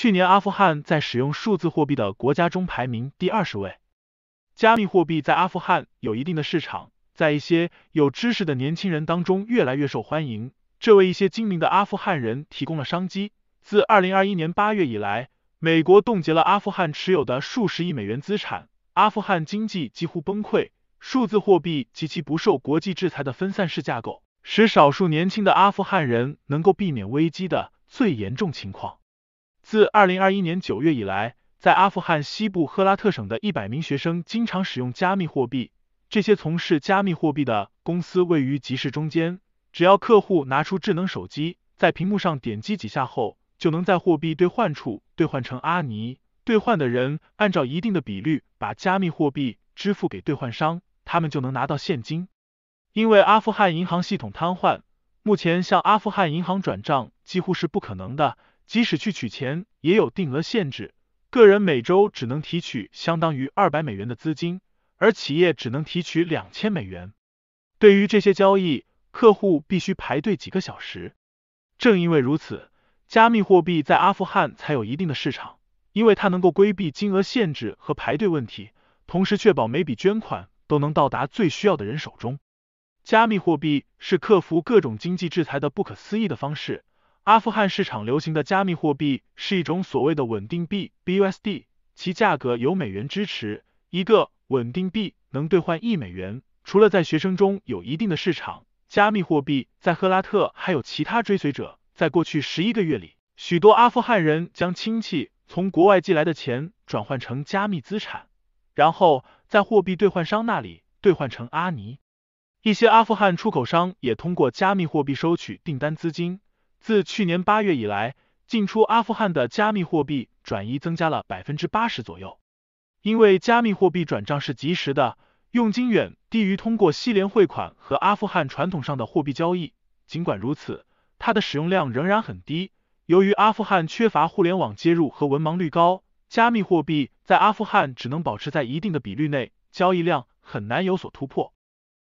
去年，阿富汗在使用数字货币的国家中排名第二十位。加密货币在阿富汗有一定的市场，在一些有知识的年轻人当中越来越受欢迎，这为一些精明的阿富汗人提供了商机。自二零二一年八月以来，美国冻结了阿富汗持有的数十亿美元资产，阿富汗经济几乎崩溃。数字货币及其不受国际制裁的分散式架构，使少数年轻的阿富汗人能够避免危机的最严重情况。自二零二一年九月以来，在阿富汗西部赫拉特省的一百名学生经常使用加密货币。这些从事加密货币的公司位于集市中间，只要客户拿出智能手机，在屏幕上点击几下后，就能在货币兑换处兑换成阿尼。兑换的人按照一定的比率把加密货币支付给兑换商，他们就能拿到现金。因为阿富汗银行系统瘫痪，目前向阿富汗银行转账几乎是不可能的。即使去取钱，也有定额限制，个人每周只能提取相当于二百美元的资金，而企业只能提取两千美元。对于这些交易，客户必须排队几个小时。正因为如此，加密货币在阿富汗才有一定的市场，因为它能够规避金额限制和排队问题，同时确保每笔捐款都能到达最需要的人手中。加密货币是克服各种经济制裁的不可思议的方式。阿富汗市场流行的加密货币是一种所谓的稳定币 BUSD，其价格由美元支持。一个稳定币能兑换一美元。除了在学生中有一定的市场，加密货币在赫拉特还有其他追随者。在过去十一个月里，许多阿富汗人将亲戚从国外寄来的钱转换成加密资产，然后在货币兑换商那里兑换成阿尼。一些阿富汗出口商也通过加密货币收取订单资金。自去年八月以来，进出阿富汗的加密货币转移增加了百分之八十左右。因为加密货币转账是及时的，佣金远低于通过西联汇款和阿富汗传统上的货币交易。尽管如此，它的使用量仍然很低。由于阿富汗缺乏互联网接入和文盲率高，加密货币在阿富汗只能保持在一定的比率内，交易量很难有所突破。